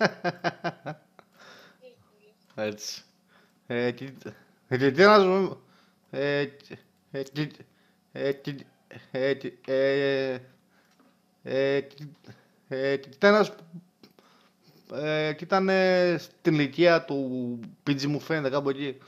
Έτσι. Ε, Κιτίνας μου... Ε, Κιτίνας... Ήταν ε, στην ηλικία του πιτζι μου φαίνεται κάπου εκεί.